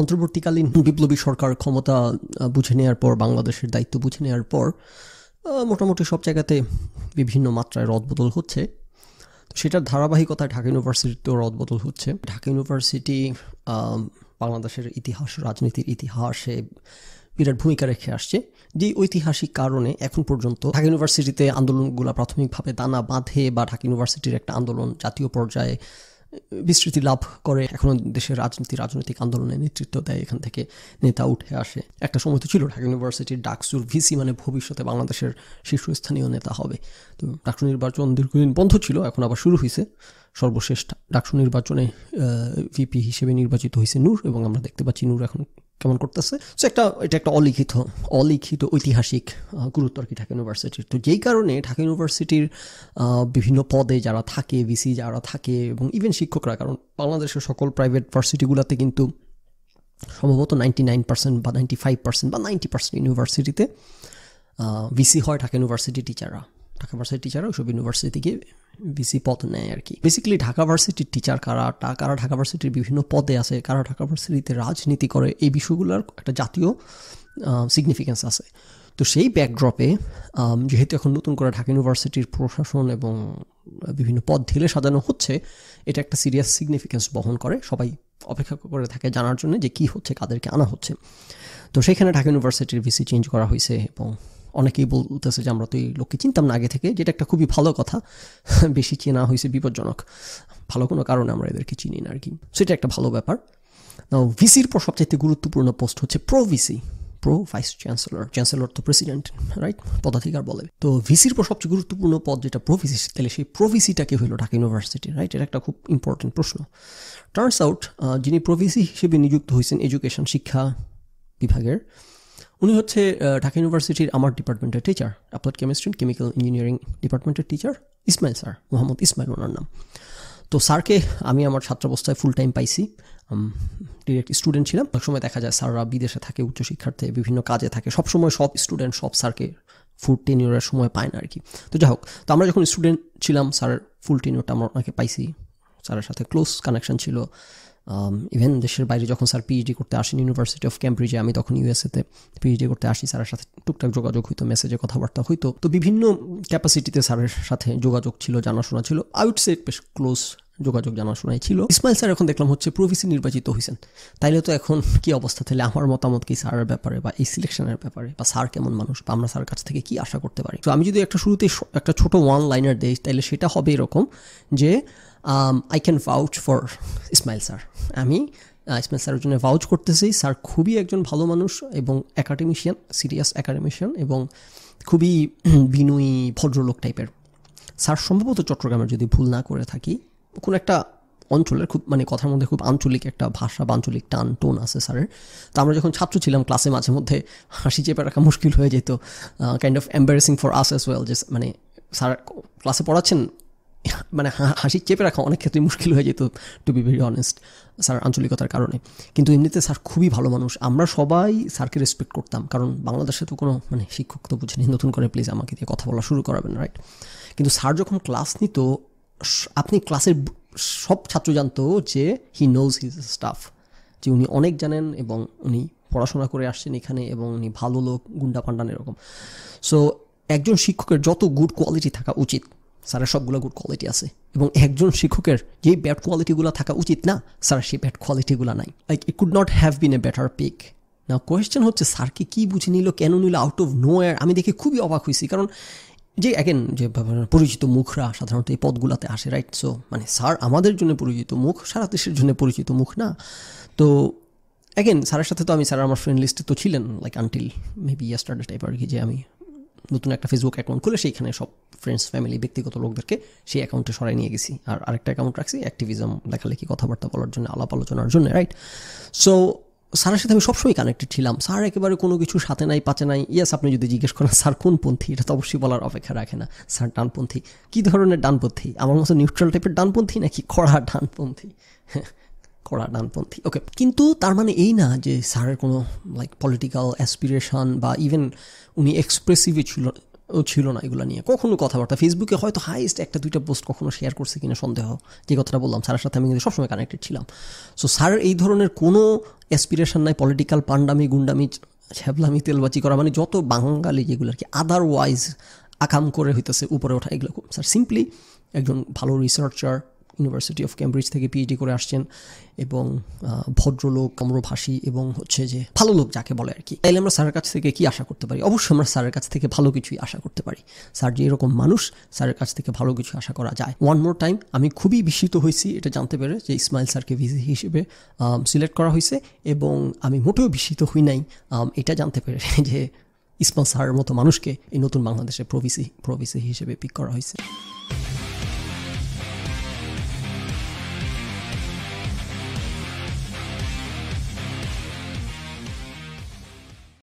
অন্তর্বর্তীকালীন বিপ্লবী সরকার ক্ষমতা বুঝে নেওয়ার পর বাংলাদেশের দায়িত্ব বুঝে নেওয়ার পর মোটামুটি সব জায়গাতে বিভিন্ন মাত্রায় রদবদল হচ্ছে সেটার ধারাবাহিকতায় ঢাকা ইউনিভার্সিটিতেও রদবদল হচ্ছে ঢাকা ইউনিভার্সিটি বাংলাদেশের ইতিহাস রাজনীতির ইতিহাসে বিরাট ভূমিকা রেখে আসছে যে ঐতিহাসিক কারণে এখন পর্যন্ত ঢাকা ইউনিভার্সিটিতে আন্দোলনগুলো প্রাথমিকভাবে দানা বাঁধে বা ঢাকা ইউনিভার্সিটির একটা আন্দোলন জাতীয় পর্যায়ে বিস্তৃতি লাভ করে এখনও দেশের রাজনীতি রাজনৈতিক আন্দোলনে নেতৃত্ব দেয় এখান থেকে নেতা উঠে আসে একটা সময় তো ছিল ঢাকা ইউনিভার্সিটির ডাকসুর ভিসি মানে ভবিষ্যতে বাংলাদেশের শীর্ষস্থানীয় নেতা হবে তো ডাকসু নির্বাচন দীর্ঘদিন বন্ধ ছিল এখন আবার শুরু হয়েছে সর্বশেষ ডাকসু নির্বাচনে ভিপি হিসেবে নির্বাচিত হয়েছে নূর এবং আমরা দেখতে পাচ্ছি নূর এখন কেমন করতেছে সো একটা এটা একটা অলিখিত অলিখিত ঐতিহাসিক গুরুত্ব আর কি ঢাকা ইউনিভার্সিটির তো যেই কারণে ঢাকা ইউনিভার্সিটির বিভিন্ন পদে যারা থাকে ভিসি যারা থাকে এবং ইভেন শিক্ষকরা কারণ বাংলাদেশের সকল প্রাইভেট ভার্সিটিগুলোতে কিন্তু সম্ভবত নাইনটি নাইন পার্সেন্ট বা নাইনটি ফাইভ পার্সেন্ট বা নাইনটি পার্সেন্ট ইউনিভার্সিটিতে ভিসি হয় ঢাকা ইউনিভার্সিটি টিচাররা ঢাকা ভার্সিটির টিচার ওইসব ইউনিভার্সিটি থেকে বিসি পদ নেয় আর কি বেসিক্যালি ঢাকা ভার্সিটির টিচার কারা কারা ঢাকা ভার্সিটির বিভিন্ন পদে আছে কারা ঢাকা ভার্সিটিতে রাজনীতি করে এই বিষয়গুলোর একটা জাতীয় সিগনিফিক্যান্স আছে তো সেই ব্যাকড্রপে যেহেতু এখন নতুন করে ঢাকা ইউনিভার্সিটির প্রশাসন এবং বিভিন্ন পদ ঢেলে সাজানো হচ্ছে এটা একটা সিরিয়াস সিগনিফিক্যান্স বহন করে সবাই অপেক্ষা করে থাকে জানার জন্য যে কি হচ্ছে কাদেরকে আনা হচ্ছে তো সেখানে ঢাকা ইউনিভার্সিটির ভিসি চেঞ্জ করা হয়েছে এবং অনেকেই বলতেছে যে আমরা তো এই লোককে চিনতাম না আগে থেকে যেটা একটা খুবই ভালো কথা বেশি চেনা হয়েছে বিপজ্জনক ভালো কোনো কারণে আমরা এদেরকে চিনি না আর কি সেটা একটা ভালো ব্যাপার না ভিসির পর সবচেয়ে গুরুত্বপূর্ণ পোস্ট হচ্ছে pro VC pro vice chancellor chancellor তো প্রেসিডেন্ট রাইট পদাধিকার বলে তো ভিসির পর সবচেয়ে গুরুত্বপূর্ণ পদ যেটা ভিসি তাহলে সেই প্রোভিসিটাকে হলো ঢাকা ইউনিভার্সিটি রাইট এটা একটা খুব ইম্পর্টেন্ট প্রশ্ন টার্নস আউট যিনি ভিসি হিসেবে নিযুক্ত হয়েছেন এডুকেশন শিক্ষা বিভাগের উনি হচ্ছে ঢাকা ইউনিভার্সিটির আমার ডিপার্টমেন্টের teacher applied chemistry chemical engineering ডিপার্টমেন্টের টিচার ইসমাইল স্যার মোহাম্মদ ইসমাইল ওনার নাম তো স্যারকে আমি আমার ছাত্রাবস্থায় ফুল টাইম পাইছি ডিরেক্ট স্টুডেন্ট ছিলাম অনেক সময় দেখা যায় স্যাররা বিদেশে থাকে উচ্চশিক্ষার্থে বিভিন্ন কাজে থাকে সব সময় সব স্টুডেন্ট সব স্যারকে ফুল টেনিওরের সময় পায় না আর কি তো যাই হোক তো আমরা যখন স্টুডেন্ট ছিলাম স্যারের ফুল টেনিয়রটা আমরা ওনাকে পাইছি স্যারের সাথে ক্লোজ কানেকশন ছিল ইভেন um, দেশের বাইরে যখন স্যার পিএইচডি করতে আসেন ইউনিভার্সিটি অফ ক্যামব্রিজে আমি তখন ইউএসএতে পিএইচডি করতে আসি স্যারের সাথে টুকটাক যোগাযোগ হইতো মেসেজে কথাবার্তা হইতো তো বিভিন্ন ক্যাপাসিটিতে স্যারের সাথে যোগাযোগ ছিল জানাশোনা ছিল আই উড সে বেশ ক্লোজ যোগাযোগ জানাশোনায় ছিল ইসমাইল স্যার এখন দেখলাম হচ্ছে প্রভিসি নির্বাচিত হয়েছেন তাইলে তো এখন কি অবস্থা তাহলে আমার মতামত কি স্যারের ব্যাপারে বা এই সিলেকশনের ব্যাপারে বা স্যার কেমন মানুষ বা আমরা স্যার কাছ থেকে কি আশা করতে পারি তো আমি যদি একটা শুরুতে একটা ছোট ওয়ান লাইনার দিই তাহলে সেটা হবে এরকম যে I can vouch for Ismail sir আমি ইসমাইল স্যারের জন্য ভাউচ করতেছি স্যার খুবই একজন ভালো মানুষ এবং অ্যাকাডেমিশিয়ান সিরিয়াস অ্যাকাডেমিশিয়ান এবং খুবই বিনয়ী ভদ্রলোক টাইপের স্যার সম্ভবত চট্টগ্রামের যদি ভুল না করে থাকি কোনো একটা অঞ্চলের খুব মানে কথার মধ্যে খুব আঞ্চলিক একটা ভাষা বা আঞ্চলিক টান টোন আছে স্যারের তো আমরা যখন ছাত্র ছিলাম ক্লাসে মাঝে মধ্যে হাসি চেপে রাখা মুশকিল হয়ে যেত kind of embarrassing for us as well যে মানে স্যার ক্লাসে পড়াচ্ছেন মানে হাসি চেপে রাখা অনেক ক্ষেত্রে মুশকিল হয়ে যেত to be very honest sir আঞ্চলিকতার কারণে কিন্তু এমনিতে স্যার খুবই ভালো মানুষ আমরা সবাই স্যারকে রেসপেক্ট করতাম কারণ বাংলাদেশে তো কোনো মানে শিক্ষক তো বুঝেনি নতুন করে প্লিজ আমাকে দিয়ে কথা বলা শুরু করাবেন রাইট কিন্তু স্যার যখন ক্লাস নিত আপনি ক্লাসের সব ছাত্র জানত যে হি নোজ হিজ স্টাফ যে উনি অনেক জানেন এবং উনি পড়াশোনা করে আসছেন এখানে এবং উনি ভালো লোক গুন্ডা পান্ডান এরকম সো একজন শিক্ষকের যত গুড কোয়ালিটি থাকা উচিত স্যারের সবগুলো গুড কোয়ালিটি আছে এবং একজন শিক্ষকের যেই ব্যাড কোয়ালিটিগুলো থাকা উচিত না স্যার সেই ব্যাড কোয়ালিটিগুলো নাই like he could not have been a better pick না কোয়েশ্চেন হচ্ছে স্যারকে কী বুঝে নিল কেন নিল আউট অফ নো আমি দেখে খুবই অবাক হয়েছি কারণ যে একেন যে পরিচিত মুখরা সাধারণত এই পদগুলাতে আসে রাইট সো মানে স্যার আমাদের জন্য পরিচিত মুখ সারা দেশের জন্য পরিচিত মুখ না তো একেন স্যারের সাথে তো আমি স্যার আমার ফ্রেন্ড লিস্টে তো ছিলেন like until maybe yesterday type আর কি যে আমি নতুন একটা ফেসবুক অ্যাকাউন্ট খুলে সেইখানে সব ফ্রেন্ডস ফ্যামিলি ব্যক্তিগত লোকদেরকে সেই অ্যাকাউন্টে সরাই নিয়ে গেছি আর আরেকটা অ্যাকাউন্ট রাখছি অ্যাক্টিভিজম লেখালেখি কথাবার্তা বলার জন্য আলাপ আলোচনার জন্য রাইট সো স্যারের সাথে আমি সবসময় কানেক্টেড ছিলাম স্যার একেবারে কোনো কিছু সাথে নাই পাচে নাই ইয়াস আপনি যদি জিজ্ঞেস করেন স্যার কোনপন্থী এটা তো অবশ্যই বলার অপেক্ষা রাখে না স্যার ডানপন্থী কী ধরনের ডানপন্থী আমার মতো নিউট্রাল টাইপের ডানপন্থী নাকি কড়া ডানপন্থী কড়া ডানপন্থী ওকে কিন্তু তার মানে এই না যে স্যারের কোনো লাইক পলিটিক্যাল অ্যাসপিরেশন বা ইভেন উনি এক্সপ্রেসিভই ছিল ছিল না এগুলো নিয়ে কখনো কথাবার্তা ফেসবুকে হয়তো হাইস্ট একটা দুইটা পোস্ট কখনো শেয়ার করছে কিনা সন্দেহ যে কথাটা বললাম স্যারের সাথে আমি কিন্তু সবসময় কানেক্টেড ছিলাম সো স্যার এই ধরনের কোনো অ্যাসপিরেশন নাই পলিটিক্যাল পান্ডামি গুন্ডামি ছ্যাবলামি তেলবাচি করা মানে যত বাঙালি যেগুলো আর কি আদারওয়াইজ আকাম করে হইতেছে উপরে ওঠা এগুলো স্যার সিম্পলি একজন ভালো রিসার্চার ইউনিভার্সিটি অফ ক্যামব্রিজ থেকে পিএইচডি করে আসছেন এবং ভদ্রলোক কম্রভাষী এবং হচ্ছে যে ভালো লোক যাকে বলে আর কি তাইলে আমরা স্যারের কাছ থেকে কি আশা করতে পারি অবশ্যই আমরা স্যারের কাছ থেকে ভালো কিছুই আশা করতে পারি স্যার যে এরকম মানুষ স্যারের কাছ থেকে ভালো কিছু আশা করা যায় ওয়ান মোর টাইম আমি খুবই বিস্মিত হয়েছি এটা জানতে পেরে যে ইসমাইল স্যারকে ভিজি হিসেবে সিলেক্ট করা হয়েছে এবং আমি মোটেও বিস্মিত হই নাই এটা জানতে পেরে যে ইসমাইল স্যারের মতো মানুষকে এই নতুন বাংলাদেশের প্রভিসি প্রভিসি হিসেবে পিক করা হয়েছে